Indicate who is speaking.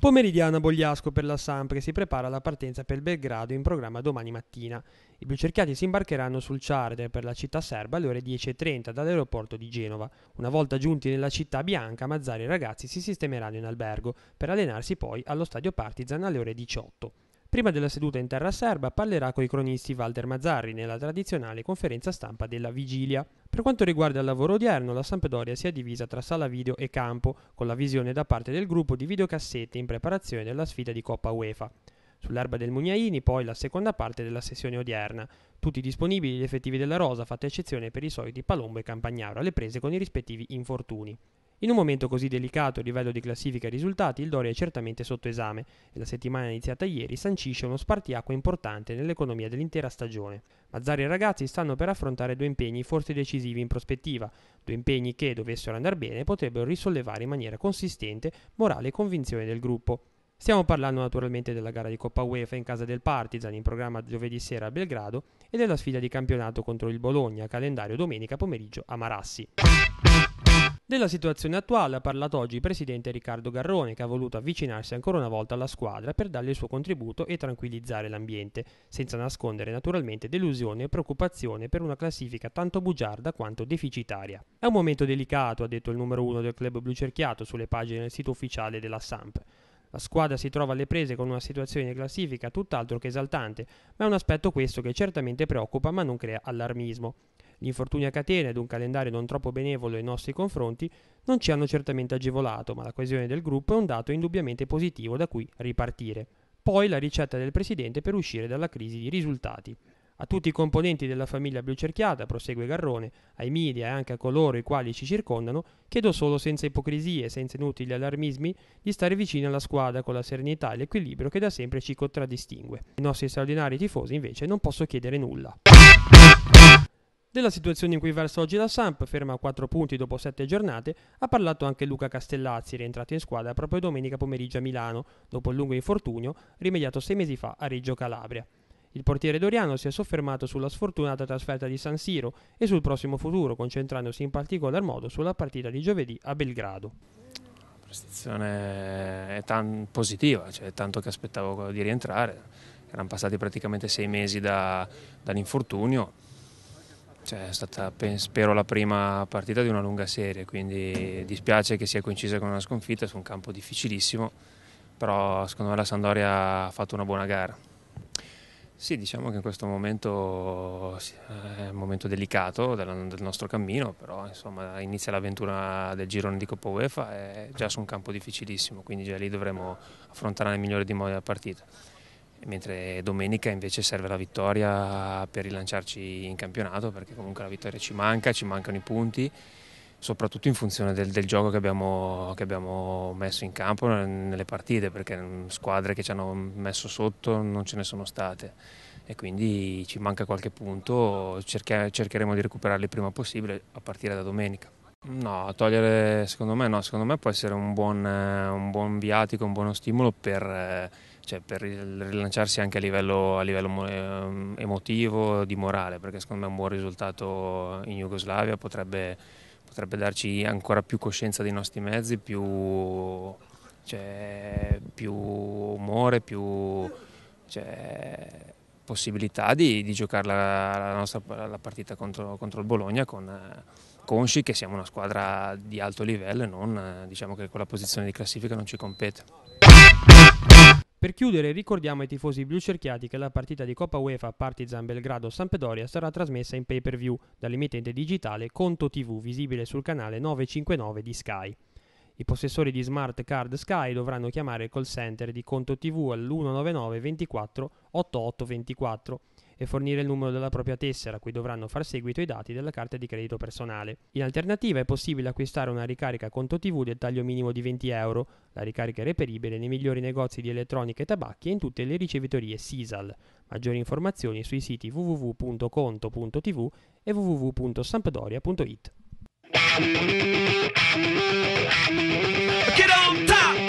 Speaker 1: Pomeridiana Bogliasco per la Samp che si prepara alla partenza per Belgrado in programma domani mattina. I blucerchiati si imbarcheranno sul charter per la città serba alle ore 10.30 dall'aeroporto di Genova. Una volta giunti nella città bianca, Mazzari e i ragazzi si sistemeranno in albergo per allenarsi poi allo stadio Partizan alle ore 18. Prima della seduta in terra serba parlerà coi cronisti Walter Mazzarri nella tradizionale conferenza stampa della vigilia. Per quanto riguarda il lavoro odierno, la Sampdoria si è divisa tra sala video e campo, con la visione da parte del gruppo di videocassette in preparazione della sfida di Coppa UEFA sull'erba del Mugnaini, poi la seconda parte della sessione odierna. Tutti disponibili gli effettivi della rosa, fatta eccezione per i soliti Palombo e Campagnaro, alle prese con i rispettivi infortuni. In un momento così delicato a livello di classifica e risultati, il Doria è certamente sotto esame e la settimana iniziata ieri sancisce uno spartiacque importante nell'economia dell'intera stagione. Mazzari e ragazzi stanno per affrontare due impegni forse decisivi in prospettiva, due impegni che, dovessero andare bene, potrebbero risollevare in maniera consistente morale e convinzione del gruppo. Stiamo parlando naturalmente della gara di Coppa UEFA in casa del Partizan in programma giovedì sera a Belgrado e della sfida di campionato contro il Bologna, calendario domenica pomeriggio a Marassi. Della situazione attuale ha parlato oggi il presidente Riccardo Garrone, che ha voluto avvicinarsi ancora una volta alla squadra per dargli il suo contributo e tranquillizzare l'ambiente, senza nascondere naturalmente delusione e preoccupazione per una classifica tanto bugiarda quanto deficitaria. È un momento delicato, ha detto il numero uno del club blucerchiato sulle pagine del sito ufficiale della Samp. La squadra si trova alle prese con una situazione di classifica tutt'altro che esaltante, ma è un aspetto questo che certamente preoccupa ma non crea allarmismo. Gli infortuni a catena ed un calendario non troppo benevolo ai nostri confronti non ci hanno certamente agevolato, ma la coesione del gruppo è un dato indubbiamente positivo da cui ripartire. Poi la ricetta del presidente per uscire dalla crisi di risultati. A tutti i componenti della famiglia blu cerchiata, prosegue Garrone, ai media e anche a coloro i quali ci circondano, chiedo solo senza ipocrisie, e senza inutili allarmismi, di stare vicino alla squadra con la serenità e l'equilibrio che da sempre ci contraddistingue. I nostri straordinari tifosi invece non posso chiedere nulla. Della situazione in cui versa oggi la Samp, ferma a 4 punti dopo 7 giornate, ha parlato anche Luca Castellazzi, rientrato in squadra proprio domenica pomeriggio a Milano, dopo un lungo infortunio rimediato 6 mesi fa a Reggio Calabria. Il portiere doriano si è soffermato sulla sfortunata trasferta di San Siro e sul prossimo futuro, concentrandosi in particolar modo sulla partita di giovedì a Belgrado.
Speaker 2: La prestazione è tan positiva, cioè tanto che aspettavo di rientrare. Erano passati praticamente sei mesi da, dall'infortunio. Cioè, è stata, spero, la prima partita di una lunga serie, quindi dispiace che sia coincisa con una sconfitta su un campo difficilissimo, però secondo me la Sandoria ha fatto una buona gara. Sì, diciamo che in questo momento è un momento delicato del, nostro cammino, però insomma, inizia l'avventura del girone di Coppa UEFA è già su un campo difficilissimo, quindi già lì dovremo affrontare nel migliore dei modi la partita. Mentre domenica invece serve la vittoria per rilanciarci in campionato, perché comunque la vittoria ci manca, ci mancano i punti soprattutto in funzione del, del gioco che abbiamo, che abbiamo, messo in campo nelle partite, perché squadre che ci hanno messo sotto non ce ne sono state e quindi ci manca qualche punto, cerchia, cercheremo di recuperarli il prima possibile a partire da domenica. No, togliere secondo me no, secondo me può essere un buon, un buon viatico, un buono stimolo per, cioè per rilanciarsi anche a livello, a livello, ehm, emotivo, di morale, perché secondo me un buon risultato in Jugoslavia potrebbe potrebbe darci ancora più coscienza dei nostri mezzi, più, cioè, più umore, più cioè, possibilità di, di giocare la, la, nostra, la partita contro, contro, il Bologna con, consci che siamo una squadra di alto livello e non diciamo che quella posizione di classifica non ci compete. Per chiudere ricordiamo ai tifosi blucerchiati
Speaker 1: che la partita di Coppa UEFA Partizan Belgrado-Sampdoria sarà trasmessa in pay-per-view dall'emittente digitale Conto TV visibile sul canale 959 di Sky. I possessori di smart card Sky dovranno chiamare il call center di Conto TV all'199 24 88 24 e fornire il numero della propria tessera a cui dovranno far seguito i dati della carta di credito personale. In alternativa è possibile acquistare una ricarica conto TV del taglio minimo di 20 euro. La ricarica è reperibile nei migliori negozi di elettronica e tabacchi e in tutte le ricevitorie SISAL. Maggiori informazioni sui siti www.conto.tv e www.sampdoria.it.
Speaker 2: Get on top!